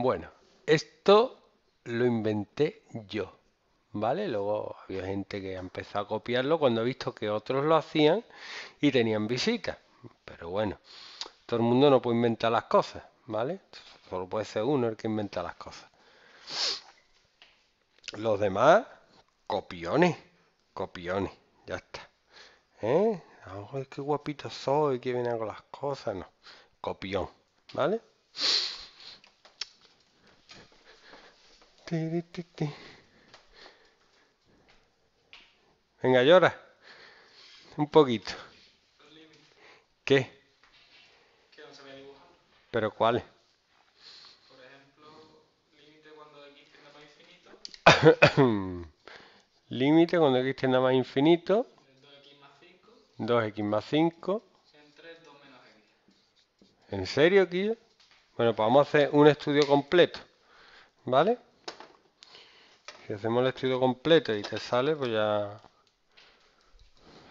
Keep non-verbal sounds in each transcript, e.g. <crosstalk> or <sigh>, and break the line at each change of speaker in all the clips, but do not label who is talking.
Bueno, esto lo inventé yo, ¿vale? Luego había gente que empezó a copiarlo cuando he visto que otros lo hacían y tenían visitas. Pero bueno, todo el mundo no puede inventar las cosas, ¿vale? Solo puede ser uno el que inventa las cosas. Los demás, copiones, copiones, ya está. ¿Eh? qué guapito soy, que viene con las cosas, no. Copión, ¿vale? Venga, llora. Un poquito. ¿Qué? Que no sabía dibujar. ¿Pero cuál? Por ejemplo, límite cuando x tiende más infinito. <coughs> límite cuando x tiende más infinito. 2x más 5. 2x más 5. Entre 2 menos x. ¿En serio, Quillo? Bueno, pues vamos a hacer un estudio completo. ¿Vale? Si hacemos el estudio completo y te sale, pues ya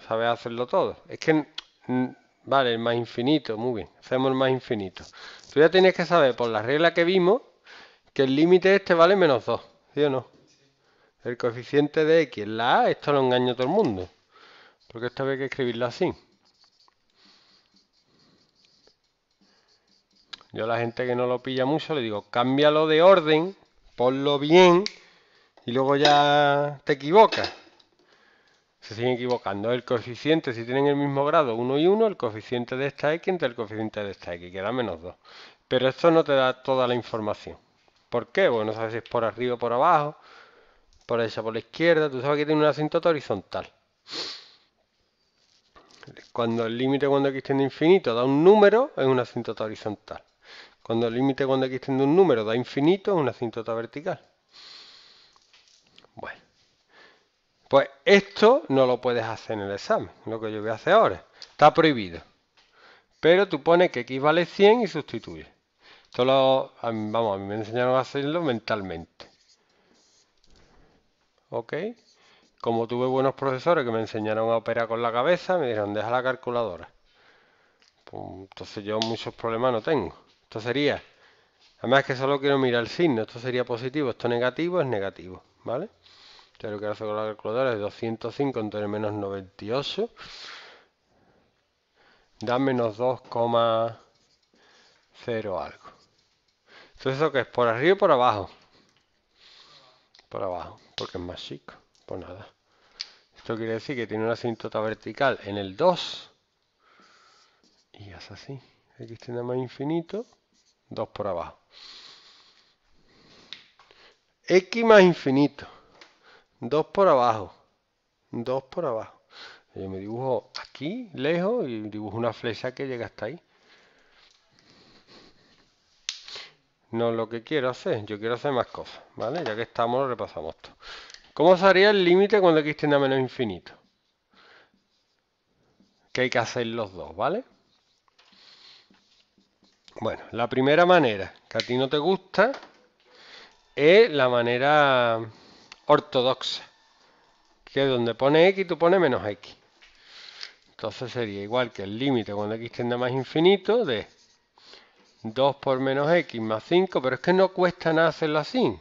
sabes hacerlo todo. Es que, mm, vale, el más infinito, muy bien, hacemos el más infinito. Tú ya tienes que saber por la regla que vimos que el límite este vale menos 2, ¿sí o no? El coeficiente de x la a, esto lo engaño todo el mundo. Porque esto hay que escribirlo así. Yo a la gente que no lo pilla mucho le digo, cámbialo de orden, ponlo bien y luego ya te equivocas. Se siguen equivocando. El coeficiente, si tienen el mismo grado 1 y 1, el coeficiente de esta x entre el coeficiente de esta x, queda menos 2. Pero esto no te da toda la información. ¿Por qué? Bueno, no sabes si es por arriba o por abajo, por esa por la izquierda. Tú sabes que tiene una asíntota horizontal. Cuando el límite cuando x tiende a infinito da un número, es una asíntota horizontal. Cuando el límite cuando x tiende a un número da infinito, es una asíntota vertical. Pues esto no lo puedes hacer en el examen, lo que yo voy a hacer ahora. Está prohibido. Pero tú pones que x vale 100 y sustituyes. Esto lo, vamos, a mí me enseñaron a hacerlo mentalmente. ¿Ok? Como tuve buenos profesores que me enseñaron a operar con la cabeza, me dijeron, deja la calculadora. Pues, entonces yo muchos problemas no tengo. Esto sería, además que solo quiero mirar el signo, esto sería positivo, esto negativo es negativo, ¿vale? Este lo que hace con la calculadora es 205 entre menos 98. Da menos 2,0 algo. Entonces, ¿eso que es? ¿Por arriba o por abajo? Por abajo, porque es más chico. Pues nada. Esto quiere decir que tiene una asíntota vertical en el 2. Y es así. X tiende más infinito. 2 por abajo. X más infinito. Dos por abajo. Dos por abajo. Yo me dibujo aquí, lejos, y dibujo una flecha que llega hasta ahí. No lo que quiero hacer, yo quiero hacer más cosas, ¿vale? Ya que estamos, repasamos todo. ¿Cómo sería el límite cuando x tiende a menos infinito? Que hay que hacer los dos, ¿vale? Bueno, la primera manera que a ti no te gusta es la manera ortodoxa, que donde pone x tú pones menos x. Entonces sería igual que el límite cuando x tiende a más infinito de 2 por menos x más 5, pero es que no cuesta nada hacerlo así.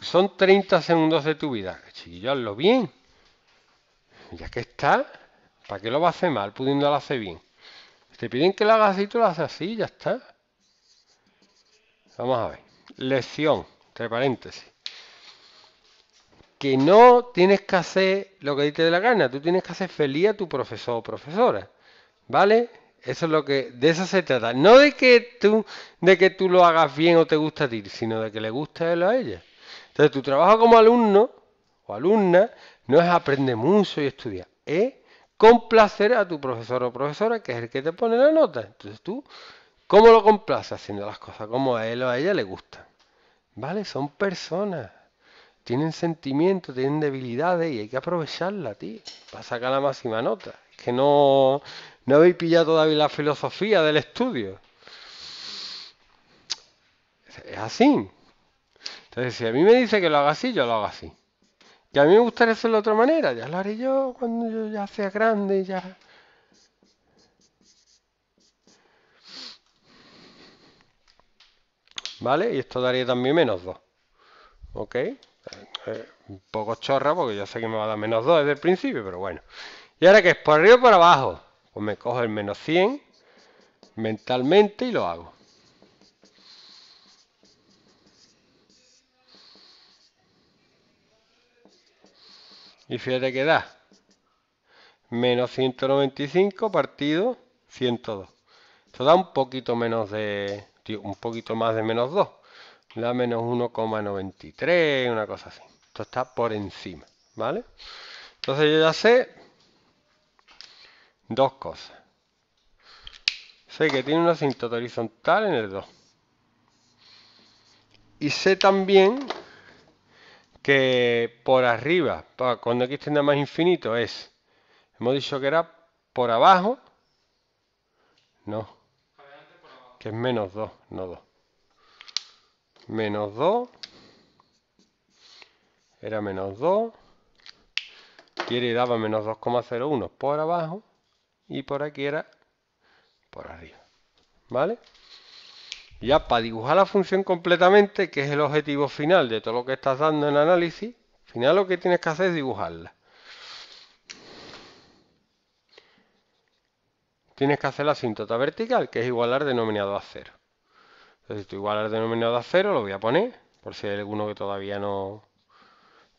son 30 segundos de tu vida. Chiquillo, hazlo bien. Ya que está, ¿para qué lo va a hacer mal pudiendo lo hacer bien? Te piden que lo hagas así, tú lo haces así, ya está. Vamos a ver. Lección, entre paréntesis que no tienes que hacer lo que te de la gana, tú tienes que hacer feliz a tu profesor o profesora, ¿vale? Eso es lo que, de eso se trata, no de que tú, de que tú lo hagas bien o te gusta a ti, sino de que le guste a él o a ella. Entonces, tu trabajo como alumno o alumna no es aprender mucho y estudiar, es complacer a tu profesor o profesora, que es el que te pone la nota. Entonces, tú, ¿cómo lo complaces? Haciendo las cosas como a él o a ella le gustan. ¿Vale? Son personas tienen sentimientos, tienen debilidades y hay que aprovecharla, tío, para sacar la máxima nota. Es que no, no habéis pillado todavía la filosofía del estudio. Es así. Entonces, si a mí me dice que lo haga así, yo lo hago así. Y a mí me gustaría hacerlo de otra manera, ya lo haré yo cuando yo ya sea grande y ya. ¿Vale? Y esto daría también menos 2. ¿Ok? Eh, un poco chorra porque yo sé que me va a dar menos 2 desde el principio, pero bueno. ¿Y ahora que es? ¿Por arriba o por abajo? Pues me cojo el menos 100 mentalmente y lo hago. Y fíjate que da. Menos 195 partido 102. Esto da un poquito menos de... Un poquito más de menos 2. La menos 1,93, una cosa así. Esto está por encima, ¿vale? Entonces yo ya sé dos cosas. Sé que tiene una asíntota horizontal en el 2. Y sé también que por arriba, cuando x tienda más infinito es, hemos dicho que era por abajo, no, que es menos 2, no 2 menos 2, era menos 2, y daba menos 2,01 por abajo, y por aquí era por arriba, ¿vale? Ya para dibujar la función completamente, que es el objetivo final de todo lo que estás dando en análisis, final lo que tienes que hacer es dibujarla. Tienes que hacer la asíntota vertical, que es igualar denominado a 0 tú igual al denominador a 0, lo voy a poner, por si hay alguno que todavía no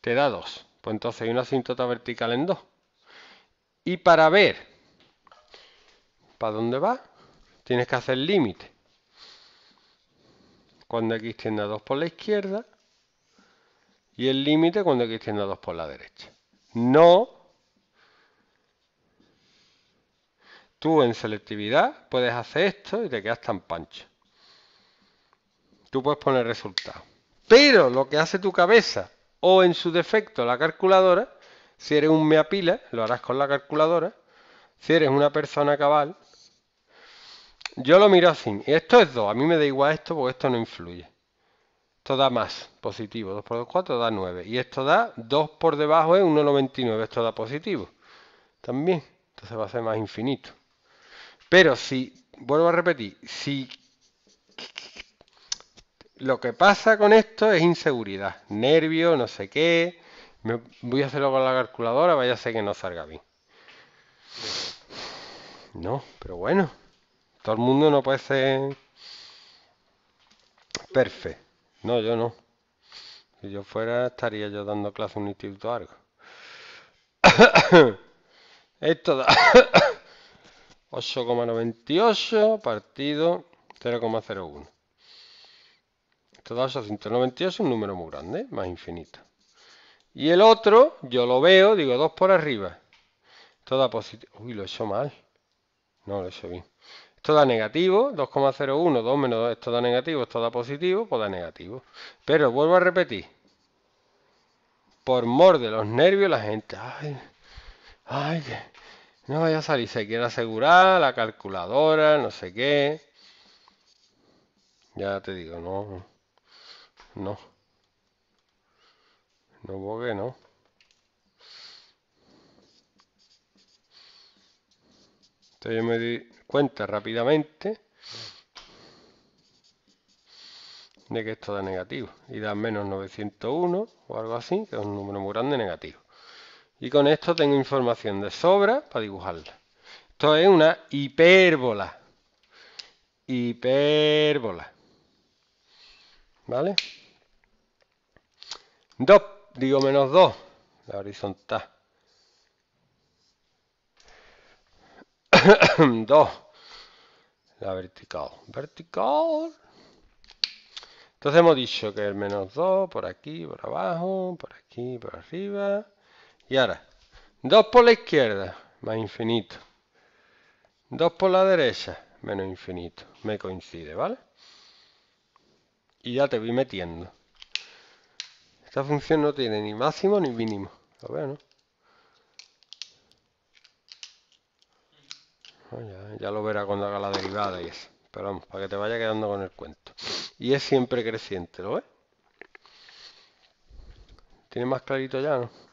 te da 2. Pues entonces hay una asíntota vertical en 2. Y para ver para dónde va, tienes que hacer el límite. Cuando x tiende a 2 por la izquierda y el límite cuando x tiende a 2 por la derecha. No. Tú en selectividad puedes hacer esto y te quedas tan pancho. Tú puedes poner resultado, Pero lo que hace tu cabeza o en su defecto la calculadora, si eres un meapila, lo harás con la calculadora. Si eres una persona cabal, yo lo miro así. Y Esto es 2. A mí me da igual esto porque esto no influye. Esto da más positivo. 2 por 2, 4 da 9. Y esto da 2 por debajo es 1,99. Esto da positivo. También. Entonces va a ser más infinito. Pero si, vuelvo a repetir, si lo que pasa con esto es inseguridad, nervio, no sé qué. Me, voy a hacerlo con la calculadora, vaya a ser que no salga bien. No, pero bueno, todo el mundo no puede ser perfecto. No, yo no. Si yo fuera, estaría yo dando clase en un instituto o algo. <coughs> Esto da 8,98 <coughs> partido 0,01. Esto da 892, es un número muy grande, más infinito. Y el otro, yo lo veo, digo dos por arriba. Esto da positivo. Uy, lo he hecho mal. No, lo he hecho bien. Esto da negativo, 2,01, 2 menos 2, esto da negativo, esto da positivo, pues da negativo. Pero vuelvo a repetir. Por mor de los nervios, la gente. Ay, ay, no vaya a salir. Se quiere asegurar la calculadora, no sé qué. Ya te digo, no. No. No bogue, no. Entonces yo me di cuenta rápidamente de que esto da negativo. Y da menos 901 o algo así, que es un número muy grande negativo. Y con esto tengo información de sobra para dibujarla. Esto es una hipérbola. Hipérbola. ¿Vale? 2, digo menos 2, la horizontal. 2, <coughs> la vertical. Vertical. Entonces hemos dicho que el menos 2 por aquí, por abajo, por aquí, por arriba. Y ahora, 2 por la izquierda, más infinito. 2 por la derecha, menos infinito. Me coincide, ¿vale? y ya te voy metiendo. Esta función no tiene ni máximo ni mínimo. Lo veo, ¿no? Ah, ya, lo verá cuando haga la derivada y eso. Pero vamos, para que te vaya quedando con el cuento. Y es siempre creciente, ¿lo ves? ¿Tiene más clarito ya, no?